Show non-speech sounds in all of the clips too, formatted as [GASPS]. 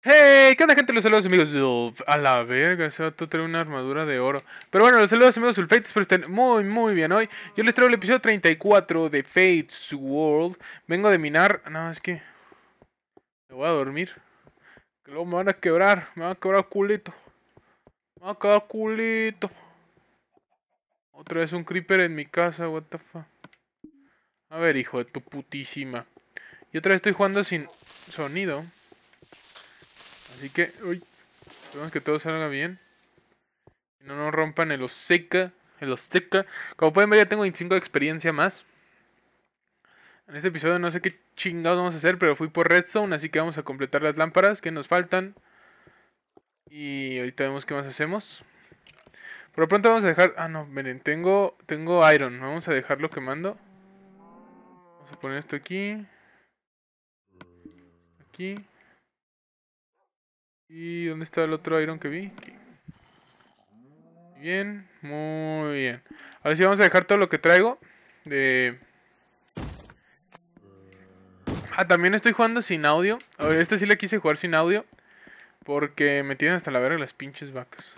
Hey, ¿qué onda gente? Los saludos amigos A la verga, se va a una armadura de oro. Pero bueno, los saludos amigos de espero estén muy muy bien hoy. Yo les traigo el episodio 34 de Fates World. Vengo de minar... No, es que... Me voy a dormir. Que luego me van a quebrar, me van a quebrar culito. Me van a quebrar culito. Otra vez un creeper en mi casa, what the fuck. A ver, hijo de tu putísima. Y otra vez estoy jugando sin sonido. Así que, uy. Esperemos que todo salga bien. no nos rompan el oseca. El oseca. Como pueden ver, ya tengo 25 de experiencia más. En este episodio no sé qué chingados vamos a hacer, pero fui por redstone, así que vamos a completar las lámparas que nos faltan. Y ahorita vemos qué más hacemos. Por lo pronto vamos a dejar... Ah, no, miren, tengo, tengo iron. Vamos a dejarlo quemando. Vamos a poner esto aquí. Aquí. ¿Y dónde está el otro iron que vi? Aquí. Bien, muy bien. Ahora sí vamos a dejar todo lo que traigo. De... Ah, también estoy jugando sin audio. A ver, este sí le quise jugar sin audio. Porque me tienen hasta la verga las pinches vacas.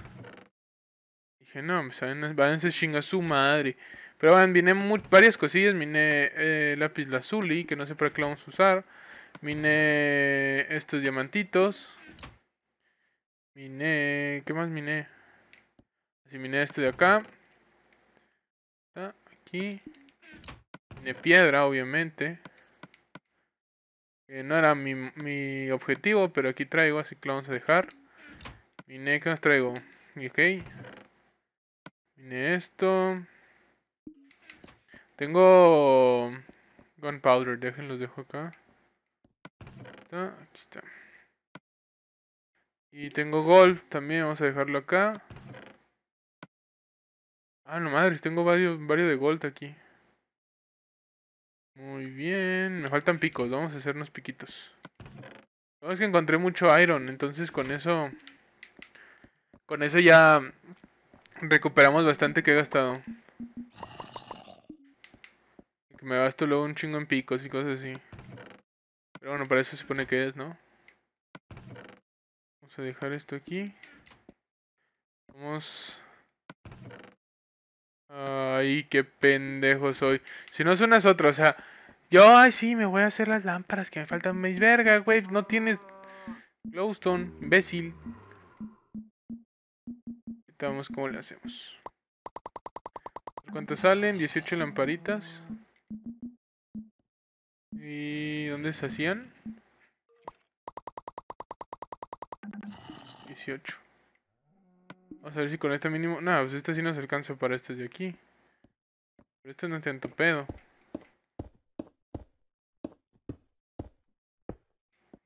Dije, no, saben, pues, a chinga su madre. Pero van, vine varias cosillas. vine eh, lápiz lazuli, que no sé para qué vamos a usar. Vine estos diamantitos. Vine, ¿Qué más miné? Así miné esto de acá. Aquí. Vine piedra, obviamente. Que no era mi, objetivo, pero aquí traigo, así que lo vamos a dejar. Vine, ¿qué más traigo? Ok. Mine esto. Tengo gunpowder, déjenlos dejo acá. Aquí está. Y tengo gold también, vamos a dejarlo acá. Ah, no madres, tengo varios, varios de gold aquí. Muy bien, me faltan picos, vamos a hacernos piquitos. Lo es que encontré mucho iron, entonces con eso... Con eso ya Recuperamos bastante que he gastado. Que me gasto luego un chingo en picos y cosas así. Pero bueno, para eso se supone que es, ¿no? Vamos a dejar esto aquí. Vamos... Ay, qué pendejo soy. Si no son las otras, o sea... Yo, ay, sí, me voy a hacer las lámparas que me faltan. Me verga, güey. No tienes... Glowstone, imbécil vamos cómo le hacemos. ¿Cuántas salen? 18 lamparitas. ¿Y dónde se hacían? 18. Vamos a ver si con este mínimo... Nada, pues este sí nos alcanza para estos de aquí. Pero este no tiene tanto pedo.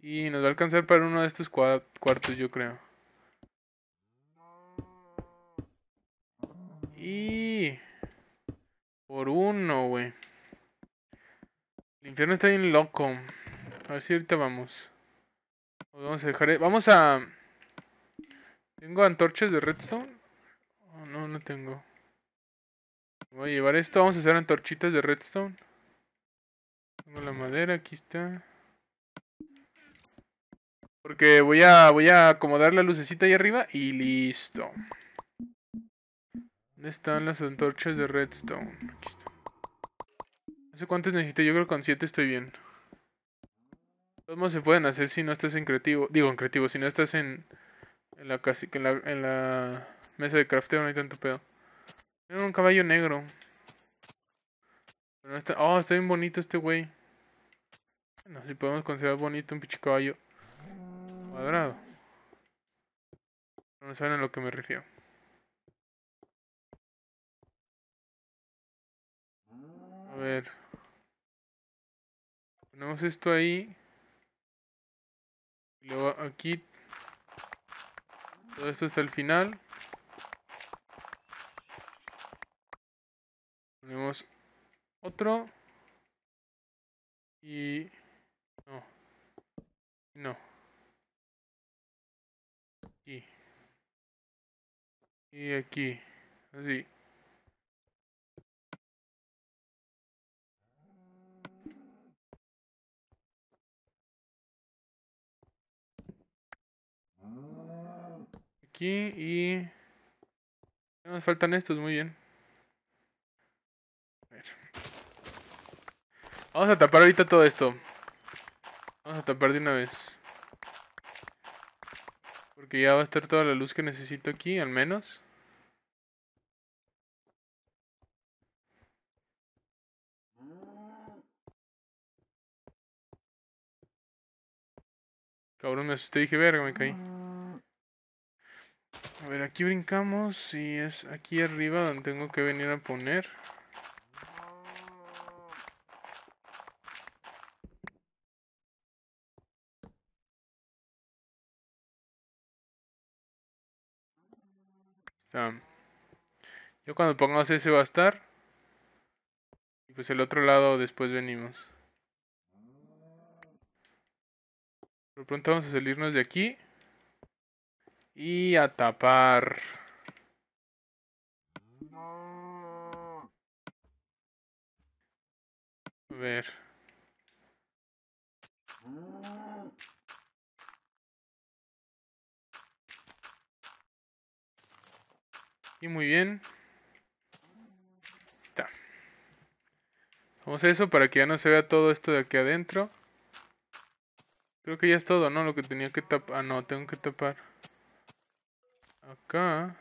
Y nos va a alcanzar para uno de estos cuartos, yo creo. Por uno, güey. El infierno está bien loco. A ver si ahorita vamos. Vamos a dejar... E-, vamos a... ¿Tengo antorchas de redstone? Oh, no, no tengo. Voy a llevar esto. Vamos a hacer antorchitas de redstone. Tengo la madera, aquí está. Porque voy a, voy a acomodar la lucecita ahí arriba y listo. ¿Dónde están las antorchas de redstone? No sé cuántas necesito, yo creo que con 7 estoy bien. ¿Cómo se pueden hacer si no estás en creativo? Digo, en creativo, si no estás en, en, la, casi, en, la, en la mesa de crafteo, no hay tanto pedo. Era un caballo negro. Pero no está... Oh, está bien bonito este güey. Bueno, si podemos considerar bonito un pinche caballo cuadrado. No saben a lo que me refiero. ver. Ponemos esto ahí. Y luego aquí. Todo esto es el final. Ponemos otro. Y... No. No. Y aquí. Así. aquí y... Nos faltan estos, muy bien. Vamos a tapar ahorita todo esto. Vamos a tapar de una vez. Porque ya va a estar toda la luz que necesito aquí, al menos. Cabrón, me asusté dije, verga, me caí. A ver, aquí brincamos y es aquí arriba donde tengo que venir a poner. Está. Yo cuando pongamos ese va a estar. Y pues el otro lado después venimos. Por pronto vamos a salirnos de aquí. Y a tapar. A ver. Y muy bien. Está. Vamos a eso para que ya no se vea todo esto de aquí adentro. Creo que ya es todo, ¿no? Lo que tenía que tapar. Ah, no, tengo que tapar. Acá.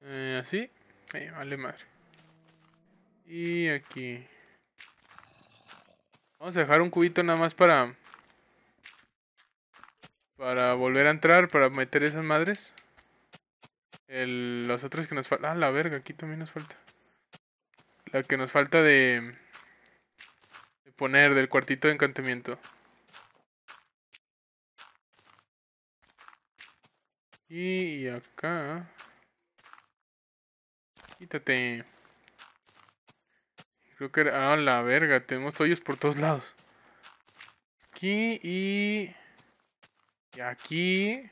Eh, así. Eh, vale madre. Y aquí. Vamos a dejar un cubito nada más para... Para volver a entrar, para meter esas madres. El, los otros que nos falta... Ah, la verga, aquí también nos falta. La que nos falta de, de poner del cuartito de encantamiento. Y acá. Quítate. Creo que era... Ah, la verga. Tenemos hoyos por todos lados. Aquí y... Y aquí.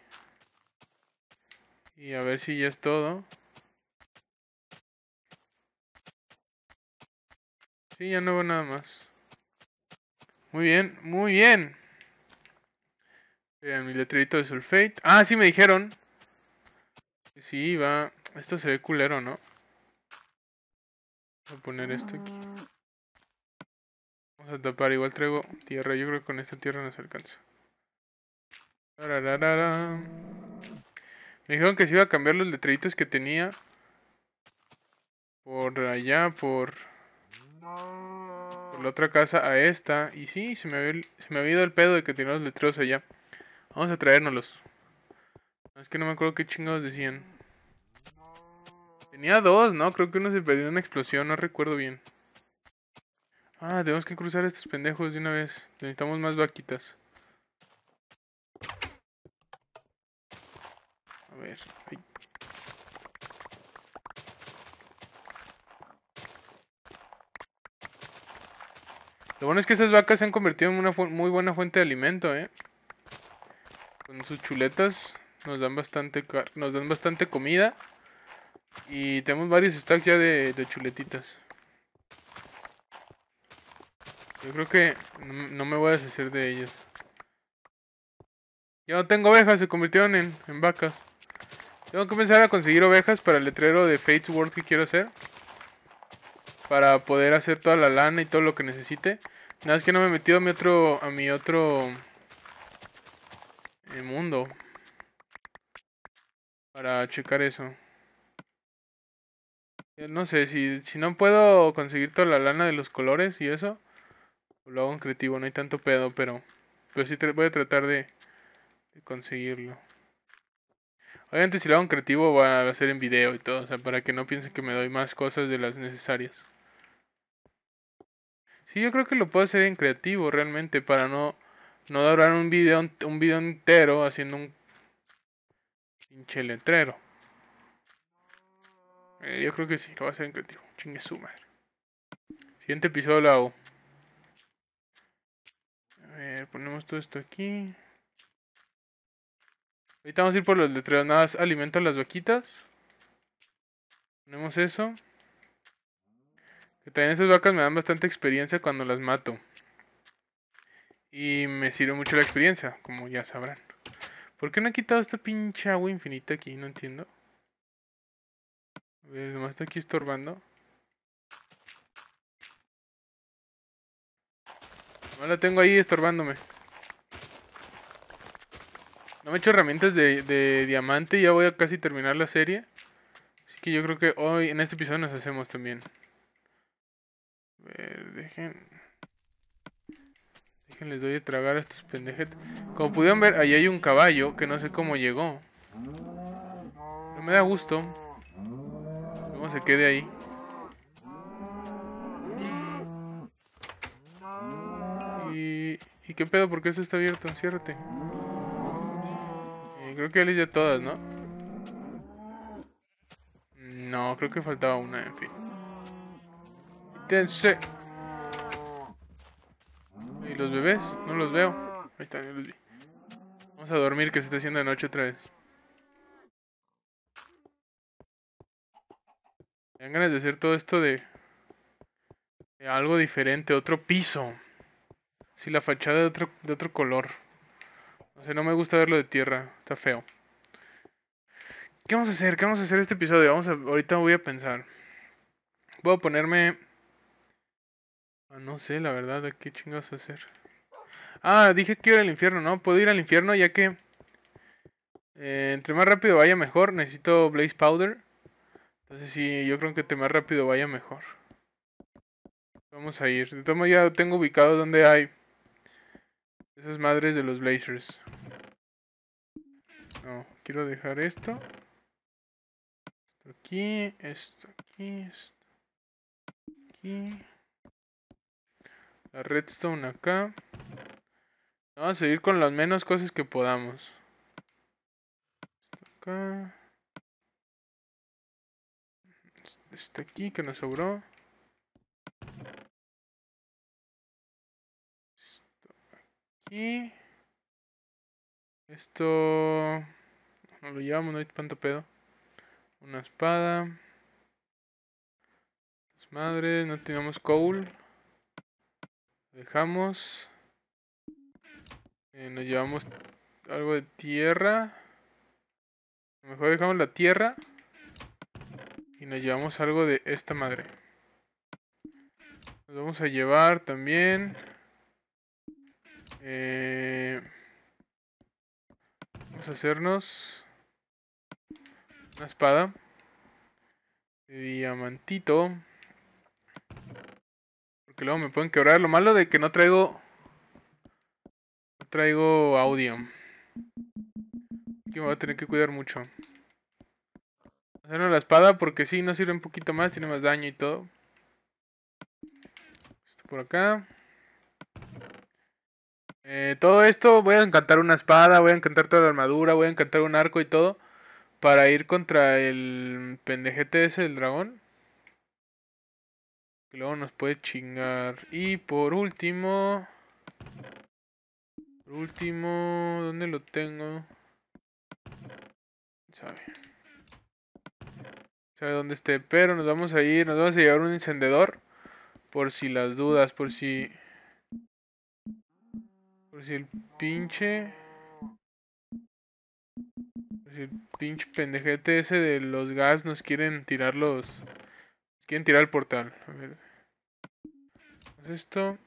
Y a ver si ya es todo. Sí, ya no veo nada más. Muy bien, muy bien. Vean mi letrerito de sulfate. Ah, sí me dijeron. Sí, va. Esto se ve culero, ¿no? Voy a poner esto aquí. Vamos a tapar. Igual traigo tierra. Yo creo que con esta tierra nos alcanza. Me dijeron que se iba a cambiar los letreritos que tenía. Por allá, por... Por la otra casa a esta. Y sí, se me había, se me había ido el pedo de que tenía los letreros allá. Vamos a traérnoslos. Es que no me acuerdo qué chingados decían. Tenía dos, ¿no? Creo que uno se perdió en una explosión, no recuerdo bien. Ah, tenemos que cruzar estos pendejos de una vez. Necesitamos más vaquitas. ver. Lo bueno es que esas vacas se han convertido en una muy buena fuente de alimento, ¿eh? Con sus chuletas nos dan bastante nos dan bastante comida. Y tenemos varios stacks ya de, chuletitas. Yo creo que no me voy a deshacer de ellas. Ya no tengo ovejas, se convirtieron en, en vacas. Tengo que comenzar a conseguir ovejas para el letrero de Fates World que quiero hacer. Para poder hacer toda la lana y todo lo que necesite. Nada más que no me he metido a mi otro... A mi otro... El eh, mundo. Para checar eso. Eh, no sé, si, si no puedo conseguir toda la lana de los colores y eso. Pues lo hago en creativo, no hay tanto pedo, pero... Pero pues sí voy a tratar de, de conseguirlo. Obviamente si lo hago en creativo va a ser en video y todo, o sea, para que no piensen que me doy más cosas de las necesarias. Sí, yo creo que lo puedo hacer en creativo realmente para no no durar un video un video entero haciendo un pinche letrero. Eh, yo creo que sí, lo voy a hacer en creativo. Chingue su madre. Siguiente episodio lo hago. A ver, ponemos todo esto aquí. Ahorita vamos a ir por los letreros. Nada más alimento a las vaquitas. Ponemos eso. Que también esas vacas me dan bastante experiencia cuando las mato. Y me sirve mucho la experiencia, como ya sabrán. ¿Por qué no he quitado esta pinche agua infinita aquí? No entiendo. A ver, nomás está aquí estorbando. Nomás la tengo ahí estorbándome. No me he hecho herramientas de, de diamante, ya voy a casi terminar la serie. Así que yo creo que hoy, en este episodio, nos hacemos también. A ver, dejen... Les doy de tragar a estos pendejetes. Como pudieron ver, ahí hay un caballo que no sé cómo llegó. No me da gusto. Cómo se quede ahí. ¿Y, ¿Y qué pedo? ¿Por qué eso está abierto? Enciérrate creo que ya de todas, ¿no? No, creo que faltaba una, en fin. Quítense. ¿Y los bebés? No los veo. Ahí están, ya Vamos a dormir que se está haciendo de noche otra vez. Tengan ganas de hacer todo esto de, de algo diferente, otro piso. Si la fachada de otro, de otro color no me gusta verlo de tierra, está feo. ¿Qué vamos a hacer? ¿Qué vamos a hacer este episodio? Vamos a, ahorita voy a pensar. Voy a ponerme... Ah, no sé, la verdad, ¿a qué chingados hacer? Ah, dije que ir al infierno, ¿no? Puedo ir al infierno ya que... Eh, entre más rápido vaya mejor. Necesito Blaze Powder. Entonces sí, yo creo que entre más rápido vaya mejor. Vamos a ir. De todo ya tengo ubicado donde hay esas madres de los blazers. No, quiero dejar esto. Esto aquí, esto aquí, esto aquí. La redstone acá. Vamos a seguir con las menos cosas que podamos. Esto acá. Esto aquí que nos sobró. Y esto no lo llevamos, no hay tanto pedo. Una espada. Madre, no tenemos coal. Dejamos. Eh, nos llevamos algo de tierra. A lo mejor dejamos la tierra. Y nos llevamos algo de esta madre. Nos vamos a llevar también. Eh, vamos a hacernos una espada de diamantito. Porque luego me pueden quebrar. Lo malo de que no traigo... No traigo audio. Aquí me voy a tener que cuidar mucho. Hacernos la espada porque si no nos sirve un poquito más. Tiene más daño y todo. Esto por acá. Eh, todo esto, voy a encantar una espada, voy a encantar toda la armadura, voy a encantar un arco y todo. Para ir contra el pendejete ese El dragón. Que luego nos puede chingar. Y por último... Por último... ¿Dónde lo tengo? Sabe. Sabe dónde esté. Pero nos vamos a ir, nos vamos a llevar un encendedor. Por si las dudas, por si... Por pues si el pinche... Pues si el pinche pendejete ese de los gas nos quieren tirar los... Nos quieren tirar el portal. A ver. Esto.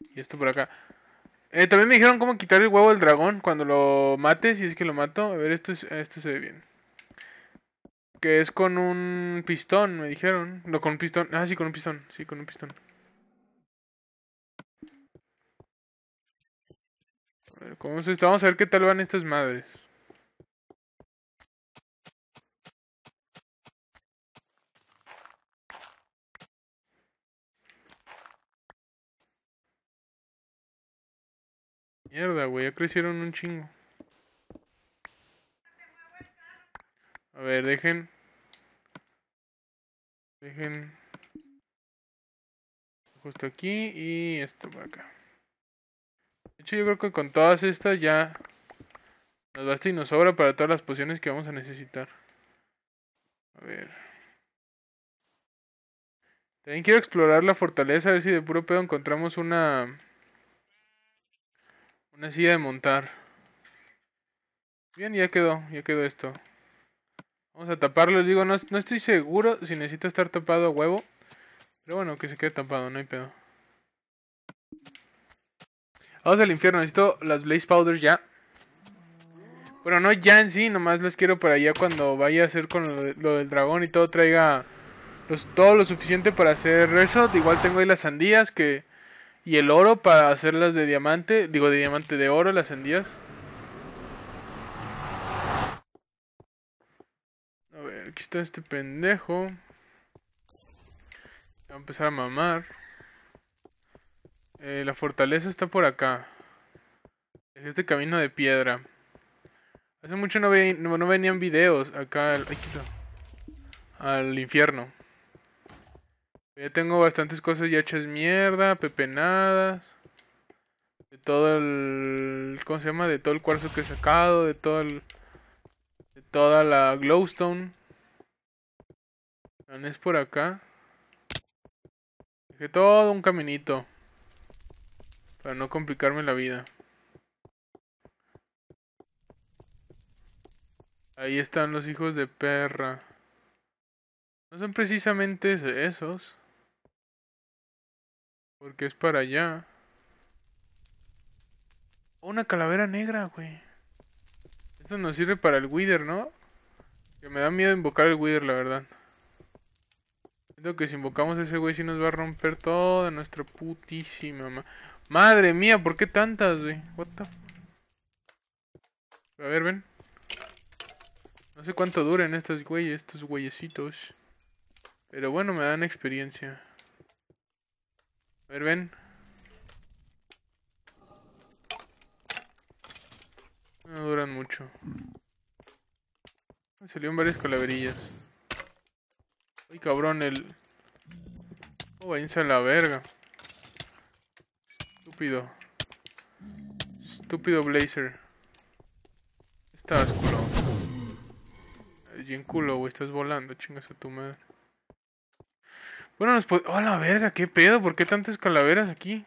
Y esto por acá. Eh, también me dijeron cómo quitar el huevo del dragón cuando lo mates y es que lo mato. A ver, esto, esto se ve bien. Que es con un pistón, me dijeron. No, con un pistón. Ah, sí, con un pistón. Sí, con un pistón. ¿Cómo se está? Vamos a ver qué tal van estas madres. Mierda, güey, ya crecieron un chingo. A ver, dejen. Dejen. Justo aquí y esto para acá yo creo que con todas estas ya nos basta y nos sobra para todas las pociones que vamos a necesitar. A ver. También quiero explorar la fortaleza, a ver si de puro pedo encontramos una... Una silla de montar. Bien, ya quedó, ya quedó esto. Vamos a taparlo, digo, no, no estoy seguro si necesito estar tapado a huevo. Pero bueno, que se quede tapado, no hay pedo. Vamos al infierno, necesito las Blaze powders ya. Bueno, no ya en sí, nomás las quiero para allá cuando vaya a hacer con lo, del dragón y todo traiga los, todo lo suficiente para hacer eso. Igual tengo ahí las sandías que y el oro para hacerlas de diamante, digo de diamante de oro las sandías. A ver, aquí está este pendejo. Voy a empezar a mamar. Eh, la fortaleza está por acá. Es este camino de piedra. Hace mucho no, no, venían videos acá al, infierno. Ya tengo bastantes cosas ya hechas mierda, pepenadas. De todo el... ¿Cómo se llama? De todo el cuarzo que he sacado, de todo el... De toda la glowstone. ¿No es por acá? De todo un caminito. Para no complicarme la vida. Ahí están los hijos de perra. No son precisamente esos. Porque es para allá. Una calavera negra, güey. Esto nos sirve para el Wither, ¿no? Que me da miedo invocar el Wither, la verdad. Siento que si invocamos a ese güey sí nos va a romper toda nuestra putísima mamá. Madre mía, ¿por qué tantas, güey? What the... A ver, ven. No sé cuánto duren estos güeyes, estos güeyesitos. Pero bueno, me dan experiencia. A ver, ven. No duran mucho. Me salieron varias calaverillas. Ay, cabrón, el... Oh, la verga. Estúpido. Estúpido Blazer. Estás culo. Bien culo, güey. Estás volando, chingas a tu madre. Bueno, nos podemos ¡Oh, la verga! ¿Qué pedo? ¿Por qué tantas calaveras aquí?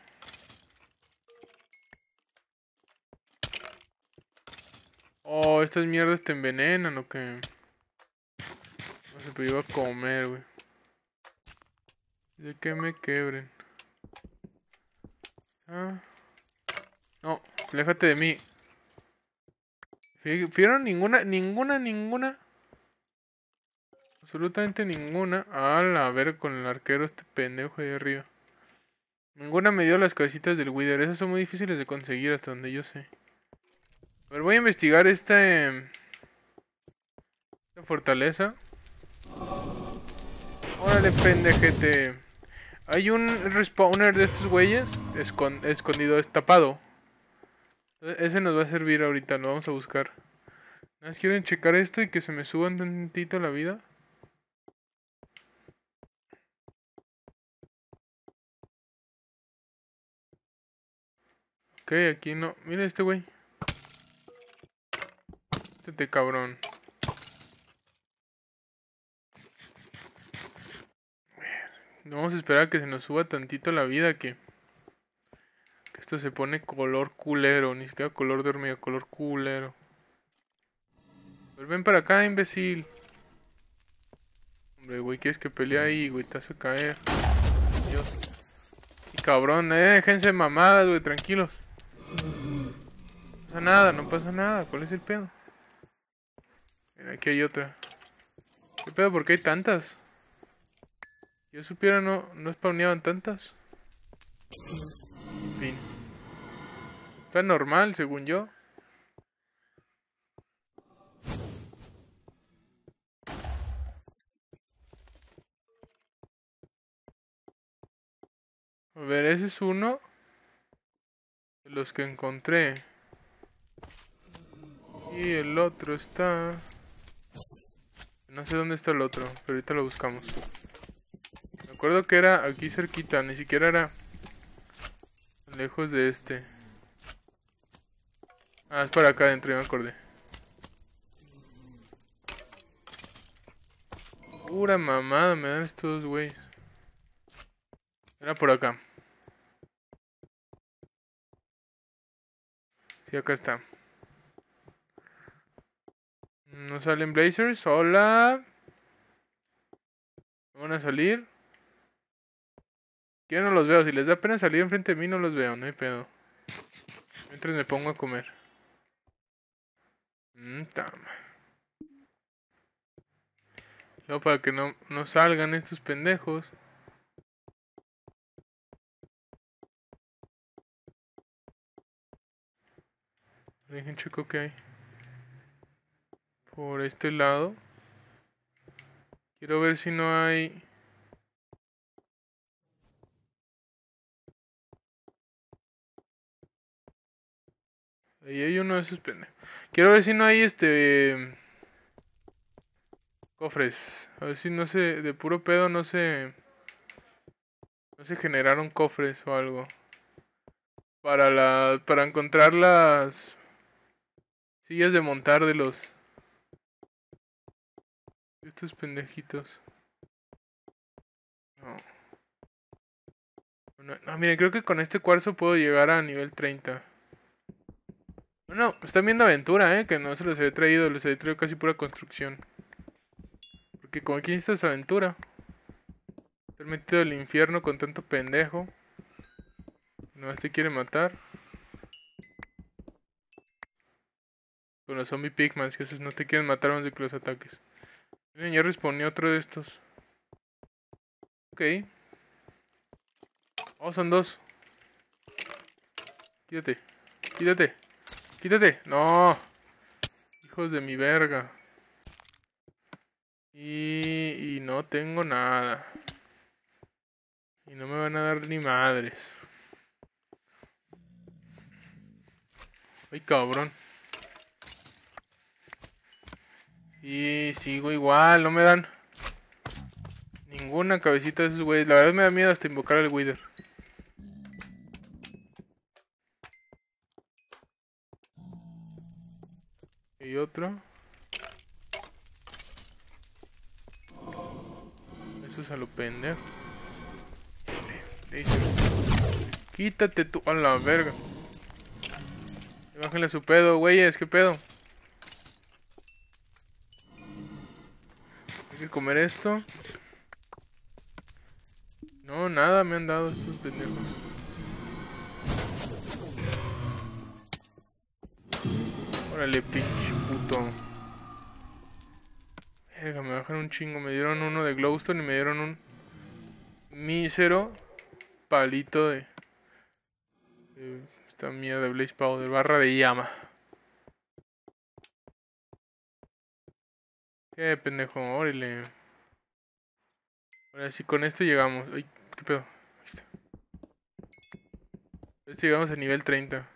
Oh, estas mierdas te envenenan o qué? No se iba a comer, güey. De que me quebren. Ah. No, aléjate de mí. ¿Fieron ninguna? Ninguna, ninguna. Absolutamente ninguna. a ver con el arquero este pendejo de arriba. Ninguna me dio las cabecitas del Wither. Esas son muy difíciles de conseguir hasta donde yo sé. A ver, voy a investigar esta... Em, esta fortaleza. Órale, pendejete. Hay un respawner de estos güeyes Escondido, escondido, tapado e-, Ese nos va a servir ahorita, lo vamos a buscar. Nada más quieren checar esto y que se me suban tantito la vida. Ok, aquí no. Mira este güey. Este cabrón. Vamos a esperar a que se nos suba tantito la vida que, que esto se pone color culero. Ni siquiera color de hormiga, color culero. Vuelven para acá, imbécil. Hombre, güey, quieres que pelee ahí, güey, te hace caer. Dios. Y cabrón, eh, déjense mamadas, güey, tranquilos. No pasa nada, no pasa nada. ¿Cuál es el pedo? Mira, aquí hay otra. ¿Qué pedo? ¿Por qué hay tantas? Yo supiera no, no spawneaban tantas. En fin. Está normal, según yo. A ver, ese es uno de los que encontré. Y el otro está... No sé dónde está el otro, pero ahorita lo buscamos. Recuerdo que era aquí cerquita, ni siquiera era lejos de este. Ah, es para acá adentro, me acordé. Pura mamada me dan estos güeyes. Era por acá. Sí, acá está. No salen blazers. Hola. ¿Me van a salir? Quiero no los veo, si les da pena salir enfrente de mí no los veo, no hay pedo. Mientras me pongo a comer. Mmm, No, para que no, no salgan estos pendejos. Dejen chico que hay. Por este lado. Quiero ver si no hay... Ahí hay uno de esos pendejos. Quiero ver si no hay este. Cofres. A ver si no se. De puro pedo no se. No se generaron cofres o algo. Para la. Para encontrar las. Sillas de montar de los. Estos pendejitos. No. no, miren, creo que con este cuarzo puedo llegar a nivel 30. No, están viendo aventura, ¿eh? Que no se los había traído, les había traído casi pura construcción. Porque como aquí necesitas aventura. Estar metido el infierno con tanto pendejo. No, te quiere matar. Con los zombie pigmans, que esos no te quieren matar Más de que los ataques. Miren, ya respondí otro de estos. Ok. Oh, son dos. Quítate. Quítate. Quítate. No. Hijos de mi verga. Y, no tengo nada. Y no me van a dar ni madres. Ay, cabrón. Y sigo igual, no me dan ninguna cabecita de esos güeyes. La verdad me da miedo hasta invocar al Wither. tú. A la verga. Bájale su pedo, güeyes. que pedo? Hay que comer esto. No, nada me han dado estos pendejos. Órale, pinche puto. Verga, me bajaron un chingo. Me dieron uno de glowstone y me dieron un mísero palito de está esta mierda de Blaze Powder, barra de llama. Qué pendejo, órale. Ahora sí, si con esto llegamos. Ay, qué pedo. llegamos a nivel 30.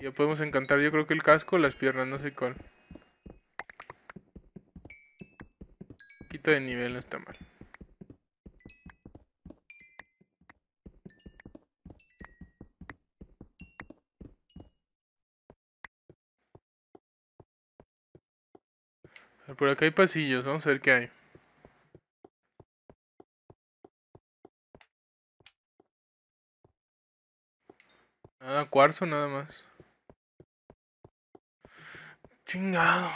Ya podemos encantar, yo creo que el casco las piernas, no sé cuál. Quita de nivel, no está mal. por acá hay pasillos. Vamos a ver qué hay. Nada, cuarzo nada más. Chingado.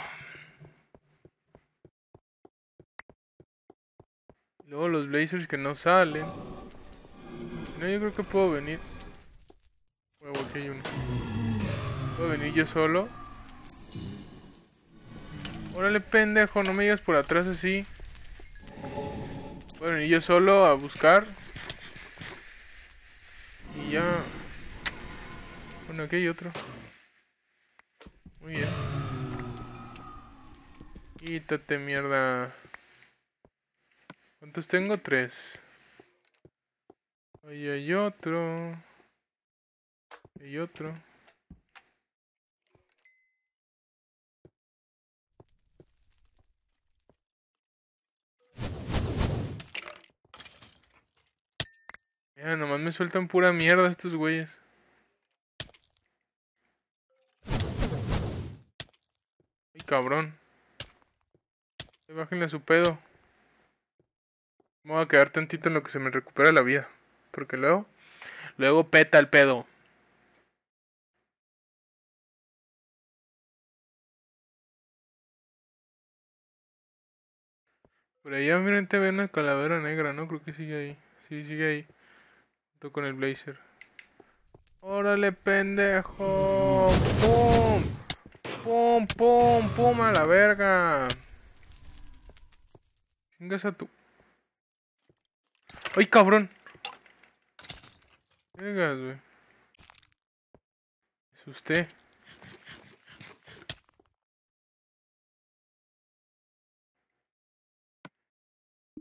Luego los blazers que no salen. No, yo creo que puedo venir. uno. Puedo venir yo solo. Órale, pendejo, no me digas por atrás así. Bueno, y yo solo a buscar. Y ya... Bueno, aquí hay otro. Muy bien. Quítate, mierda. ¿Cuántos tengo? Tres. Ahí hay otro. y otro. Ya, nomás me sueltan pura mierda estos güeyes. Ay, cabrón. Bájenle a su pedo. Me voy a quedar tantito en lo que se me recupera la vida. Porque luego, luego peta el pedo. Por allá enfrente te ven una calavera negra, ¿no? Creo que sigue ahí. Sí, sigue ahí con el blazer. ¡Órale, pendejo! ¡Pum! ¡Pum, pum, pum! ¡A la verga! Chingas a tu... ¡Ay, cabrón! Vergas, güey. Me asusté.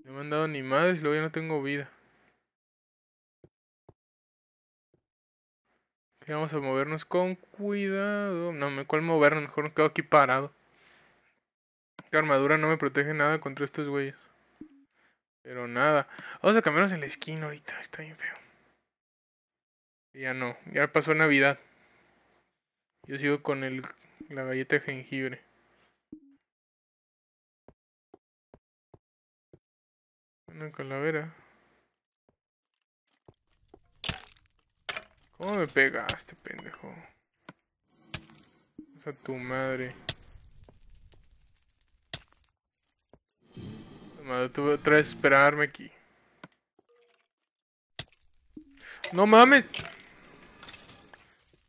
No me han dado ni madre y luego ya no tengo vida. vamos a movernos con cuidado. No me cuál movernos, mejor me quedo aquí parado. La armadura no me protege nada contra estos güeyes. Pero nada. Vamos a cambiarnos en la esquina ahorita. Está bien feo. Ya no. Ya pasó Navidad. Yo sigo con el, la galleta de jengibre. Una calavera. ¿Cómo me pegaste, pendejo? Esa tu madre. Madre, tuve otra vez esperarme aquí. ¡No mames!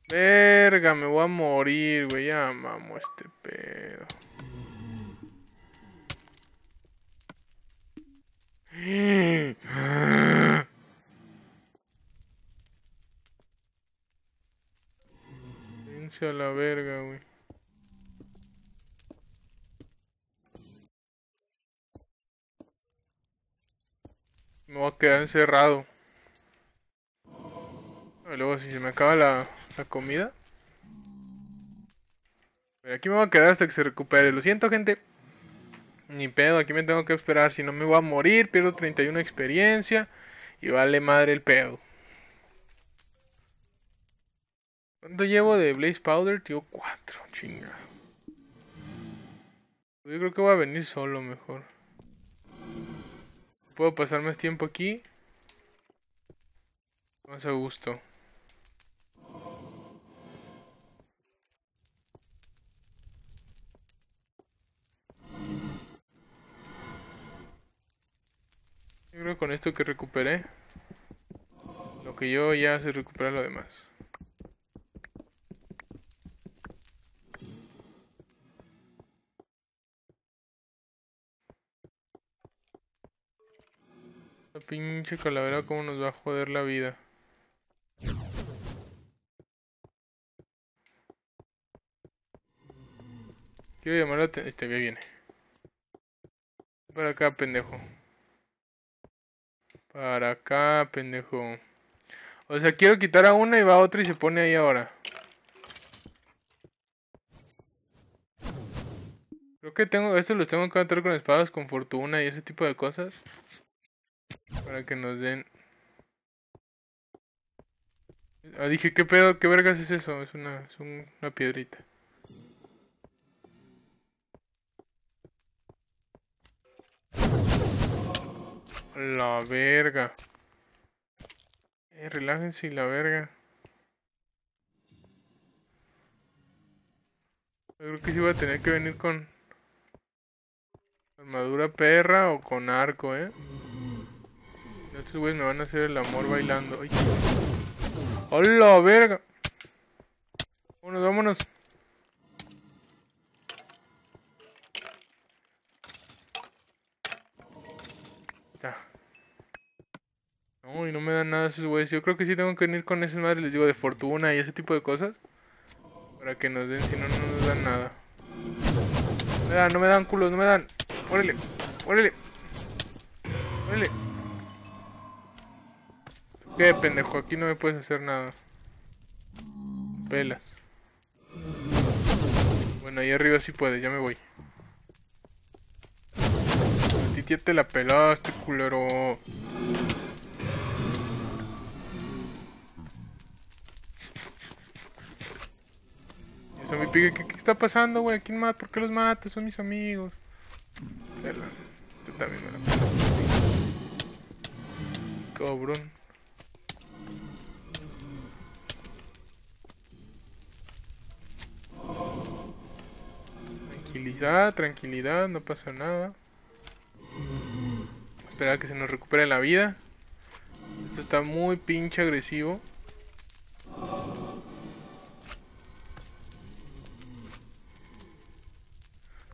Verga, me voy a morir, güey. Ya mamo este pedo. [GASPS] Ah. a la verga, güey. Me voy a quedar encerrado. luego si se me acaba la, la comida. Pero aquí me voy a quedar hasta que se recupere. Lo siento, gente. Ni pedo, aquí me tengo que esperar. Si no me voy a morir, pierdo 31 experiencia. Y vale madre el pedo. ¿Cuánto llevo de Blaze Powder? Tío, cuatro, chinga. Yo creo que voy a venir solo mejor. Puedo pasar más tiempo aquí. Más a gusto. Yo creo que con esto que recuperé, lo que yo ya se Recuperar lo demás. pinche calavera cómo nos va a joder la vida. Quiero llamar la Este que viene. Para acá, pendejo. Para acá, pendejo. O sea, quiero quitar a una y va a otra y se pone ahí ahora. Creo que tengo, estos los tengo que matar con espadas, con fortuna y ese tipo de cosas. Para que nos den... Ah, dije, ¿qué pedo? ¿Qué vergas es eso? Es una, es una piedrita. La verga. Eh, relájense y la verga. Yo creo que sí iba a tener que venir con... Armadura perra o con arco, eh. Estos güeyes me van a hacer el amor bailando. ¡Hola, verga! Vámonos, vámonos. Está. No, no me dan nada esos güeyes. Yo creo que sí tengo que venir con esas madres, les digo, de fortuna y ese tipo de cosas. Para que nos den, si no, no nos dan nada. No me dan, no me dan culos, no me dan. Órale, órale. Órale. Qué pendejo, aquí no me puedes hacer nada. Pelas. Bueno, ahí arriba sí puede, ya me voy. A ti te la pelaste, culero. Eso me ¿qué, está pasando, güey? ¿Quién mata? ¿Por qué los mata? Son mis amigos. Pela. Yo también me la Cabrón. Tranquilidad, tranquilidad, no pasa nada. Espera a que se nos recupere la vida. Esto está muy pinche agresivo.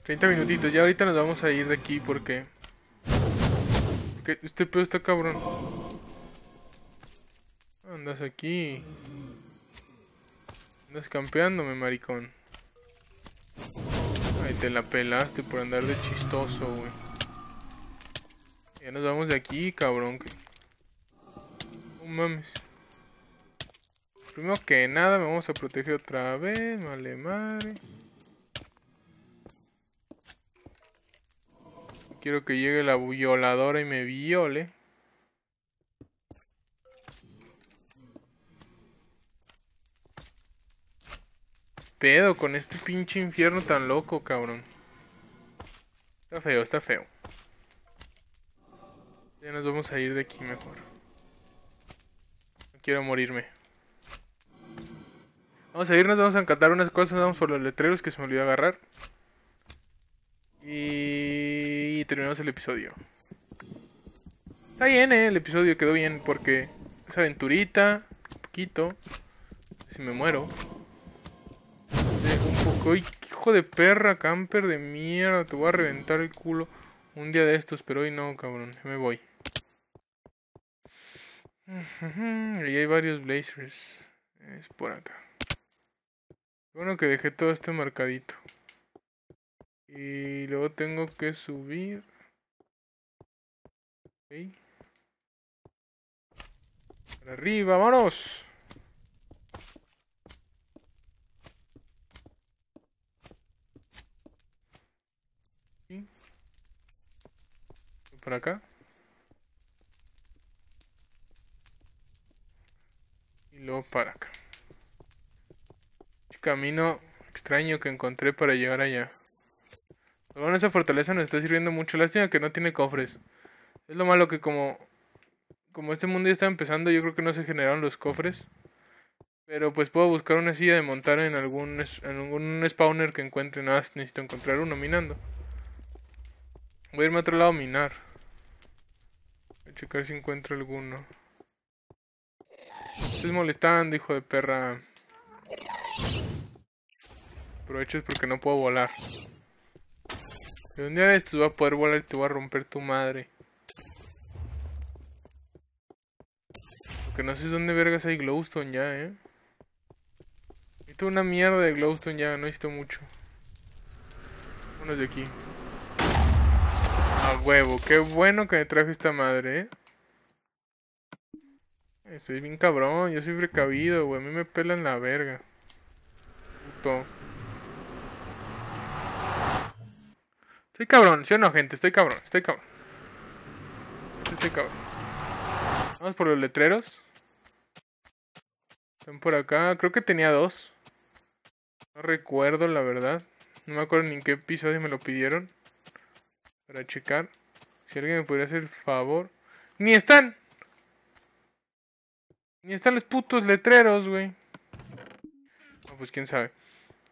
30 minutitos, ya ahorita nos vamos a ir de aquí porque... Porque este pedo está cabrón. Andas aquí. Andas campeándome, maricón te la pelaste por andar de chistoso, güey. Ya nos vamos de aquí, cabrón. No mames. Primero que nada, me vamos a proteger otra vez. Vale, madre. Quiero que llegue la violadora y me viole. pedo con este pinche infierno tan loco, cabrón? Está feo, está feo. Ya nos vamos a ir de aquí mejor. No quiero morirme. Vamos a irnos, vamos a encantar unas cosas, vamos por los letreros que se me olvidó agarrar. Y, terminamos el episodio. Está bien, ¿eh? el episodio quedó bien porque es aventurita, un poquito. Si me muero hijo de perra, camper de mierda. Te voy a reventar el culo un día de estos, pero hoy no, cabrón. Me voy. Ahí hay varios blazers. Es por acá. Bueno que dejé todo esto marcadito. Y luego tengo que subir. arriba, vámonos. acá. Y luego para acá. camino extraño que encontré para llegar allá. bueno, esa fortaleza nos está sirviendo mucho. Lástima que no tiene cofres. Es lo malo que como... Como este mundo ya está empezando, yo creo que no se generaron los cofres. Pero pues puedo buscar una silla de montar en algún, en algún spawner que encuentre. Nada, necesito encontrar uno minando. Voy a irme a otro lado a minar. Checar si encuentro alguno. Estás molestando, hijo de perra. es porque no puedo volar. un día de estos vas a poder volar y te voy a romper tu madre. Porque no sé dónde vergas hay glowstone ya, eh. Necesito una mierda de glowstone ya, no necesito mucho. Vámonos de aquí. A huevo, qué bueno que me trajo esta madre, eh. Soy bien cabrón, yo soy precavido, güey. A mí me pelan la verga. Estoy cabrón, ¿sí o no, gente? Estoy cabrón, estoy cabrón. Estoy cabrón. Vamos por los letreros. Están por acá. Creo que tenía dos. No recuerdo, la verdad. No me acuerdo ni en qué episodio me lo pidieron para checar. Si alguien me pudiera hacer el favor. ¡Ni están! Ni están los putos letreros, güey. pues quién sabe.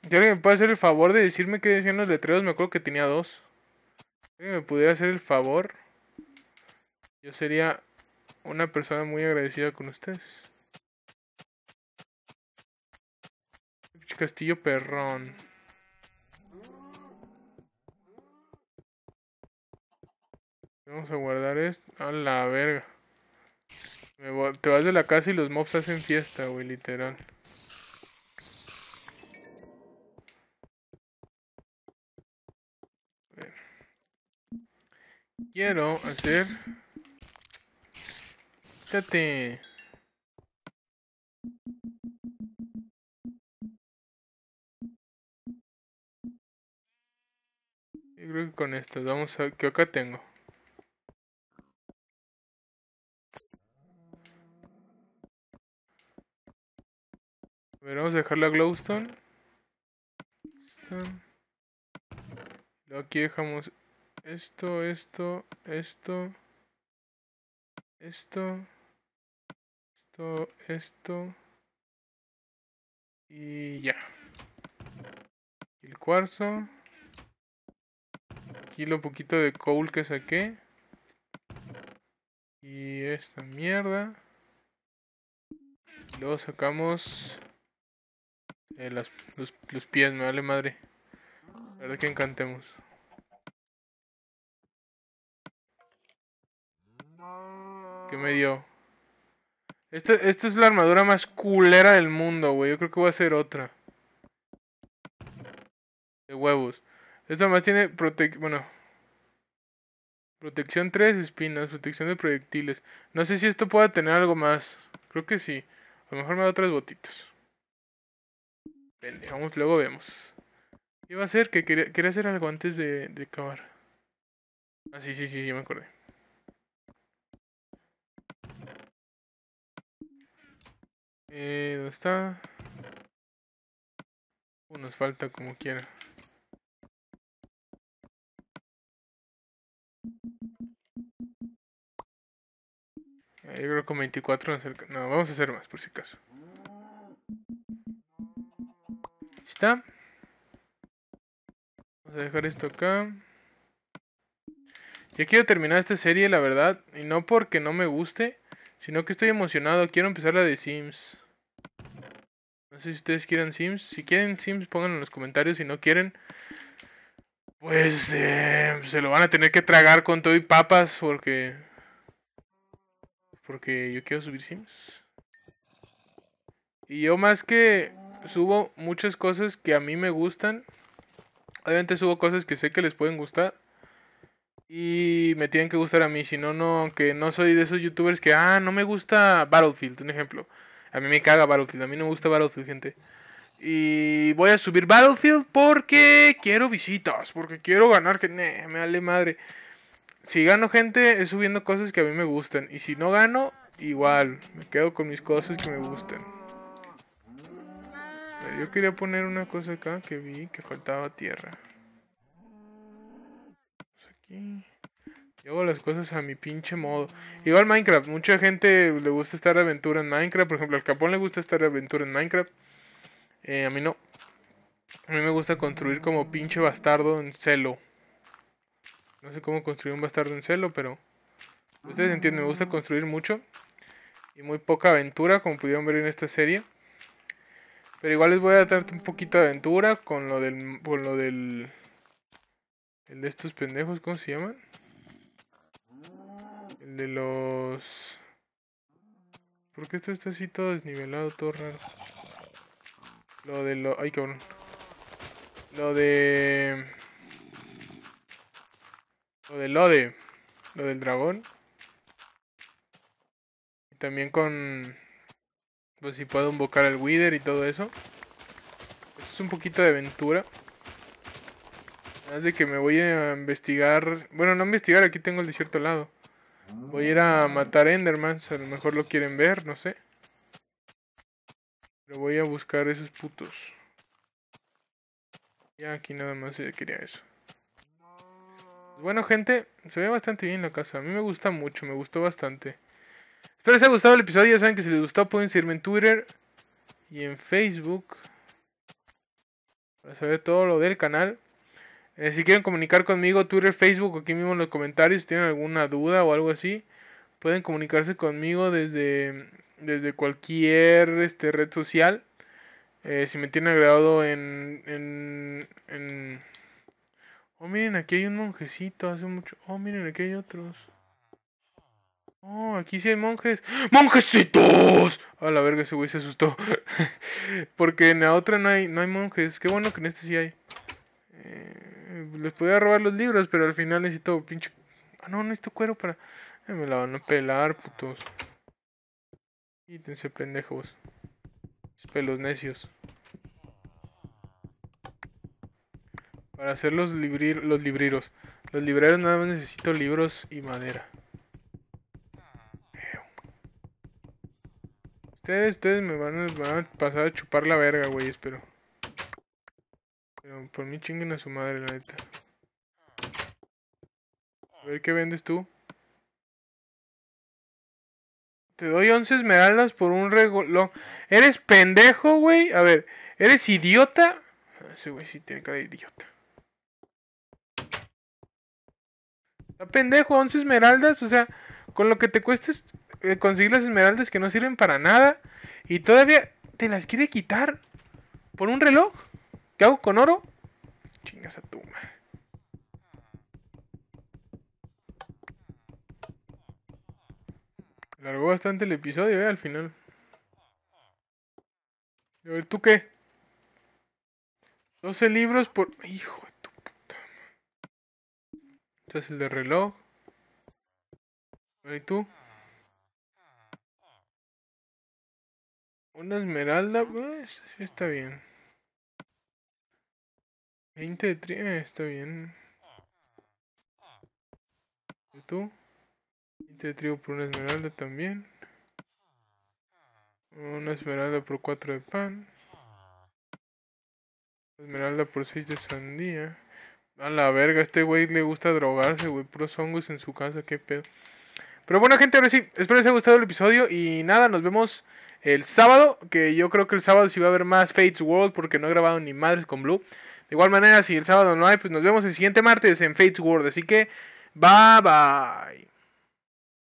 Si alguien me puede hacer el favor de decirme qué decían los letreros, me acuerdo que tenía dos. Si alguien me pudiera hacer el favor, yo sería una persona muy agradecida con ustedes. Castillo Perrón. Vamos a guardar esto. A la verga. te vas de la casa y los mobs hacen fiesta, güey, literal. Quiero hacer... Quítate. Yo creo que con esto, vamos a... ¿Qué acá tengo? Pero vamos a Glowstone. Luego aquí dejamos esto, esto, esto, esto, esto, esto. Y ya. el cuarzo. Aquí lo poquito de coal que saqué. Y esta mierda. luego sacamos eh, las, los, los pies, me vale madre. La verdad que encantemos. ¿Qué me dio? Este, esta, es la armadura más culera del mundo, güey. Yo creo que voy a hacer otra. De huevos. Esta más tiene protección... Bueno. Protección 3 espinas, protección de proyectiles. No sé si esto pueda tener algo más. Creo que sí. A lo mejor me da otras botitas vamos, luego vemos. ¿Qué va a hacer que quería, quería hacer algo antes de, de acabar. Ah, sí, sí, sí, sí, me acordé. Eh, ¿Dónde está? Uh, nos falta como quiera. Eh, yo creo que con 24 acerca. No, vamos a hacer más por si acaso. Vamos a dejar esto acá. Ya quiero terminar esta serie, la verdad. Y no porque no me guste, sino que estoy emocionado. Quiero empezar la de Sims. No sé si ustedes quieren Sims. Si quieren Sims, pónganlo en los comentarios. Si no quieren, pues eh, se lo van a tener que tragar con todo y papas porque... Porque yo quiero subir Sims. Y yo más que subo muchas cosas que a mí me gustan. Obviamente subo cosas que sé que les pueden gustar. Y me tienen que gustar a mí, si no, no, que no soy de esos youtubers que, ah, no me gusta Battlefield, un ejemplo. A mí me caga Battlefield, a mí no me gusta Battlefield, gente. Y voy a subir Battlefield porque quiero visitas, porque quiero ganar, que me vale madre. Si gano gente, es subiendo cosas que a mí me gustan. Y si no gano, igual, me quedo con mis cosas que me gustan yo quería poner una cosa acá que vi que faltaba tierra. Pues aquí. las cosas a mi pinche modo. Igual Minecraft, mucha gente le gusta estar de aventura en Minecraft. Por ejemplo, al Capón le gusta estar de aventura en Minecraft. Eh, a mí no. A mí me gusta construir como pinche bastardo en celo. No sé cómo construir un bastardo en celo, pero... Ustedes entienden, me gusta construir mucho. Y muy poca aventura, como pudieron ver en esta serie. Pero igual les voy a dar un poquito de aventura con lo del. con lo del. El de estos pendejos, ¿cómo se llaman? El de los. ¿Por qué esto está así todo desnivelado, todo raro? Lo de lo. Ay, cabrón. Lo de. Lo de Lode. Lo del dragón. Y también con. Pues si puedo invocar al Wither y todo eso. Pues, es un poquito de aventura. Además de que me voy a investigar... Bueno, no investigar, aquí tengo el desierto al lado. Voy a ir a matar Endermans, a lo mejor lo quieren ver, no sé. Pero voy a buscar esos putos. Ya aquí nada más quería eso. Pues, bueno gente, se ve bastante bien la casa. A mí me gusta mucho, me gustó bastante. Espero les haya gustado el episodio. Ya saben que si les gustó pueden seguirme en Twitter y en Facebook. Para saber todo lo del canal. Eh, si quieren comunicar conmigo, Twitter, Facebook, aquí mismo en los comentarios, si tienen alguna duda o algo así, pueden comunicarse conmigo desde, desde cualquier este, red social. Eh, si me tienen agregado en, en, en... Oh, miren, aquí hay un monjecito hace mucho... Oh, miren, aquí hay otros. Oh, aquí sí hay monjes. ¡Monjecitos! A la verga, ese güey se asustó. [LAUGHS] Porque en la otra no hay, no hay monjes. Qué bueno que en este sí hay. Eh, les podía robar los libros, pero al final necesito pinche... Ah, no, necesito cuero para... Eh, me la van a pelar, putos. Quítense, pendejos. Pelos necios. Para hacer los, los libreros. Los libreros nada más necesito libros y madera. Ustedes, ustedes me van a, pasar a chupar la verga, güey, espero. Pero por mí chinguen a su madre, la neta. A ver qué vendes tú. Te doy 11 esmeraldas por un regalo. ¿Eres pendejo, güey? A ver, ¿eres idiota? Ah, ese güey sí tiene cara de idiota. Está pendejo, 11 esmeraldas. O sea, con lo que te cuestes eh, conseguir las esmeraldas que no sirven para nada y todavía te las quiere quitar por un reloj. ¿Qué hago con oro? Chingas a tu Largó bastante el episodio, eh, al final. A ver, ¿tú qué? 12 libros por... Hijo de tu puta. Este es el de reloj. ¿Y tú? Una esmeralda, pues, sí está bien. 20 de tri... Eh, está bien. ¿Y tú? 20 de trigo por una esmeralda también. Una esmeralda por 4 de pan. Esmeralda por 6 de sandía. A la verga, este güey le gusta drogarse, güey. Puros hongos en su casa, qué pedo. Pero bueno, gente, ahora sí. Espero les haya gustado el episodio. Y nada, nos vemos el sábado, que yo creo que el sábado sí va a haber más Fates World porque no he grabado ni madres con Blue. De igual manera, si el sábado no hay, pues nos vemos el siguiente martes en Fates World. Así que, bye bye.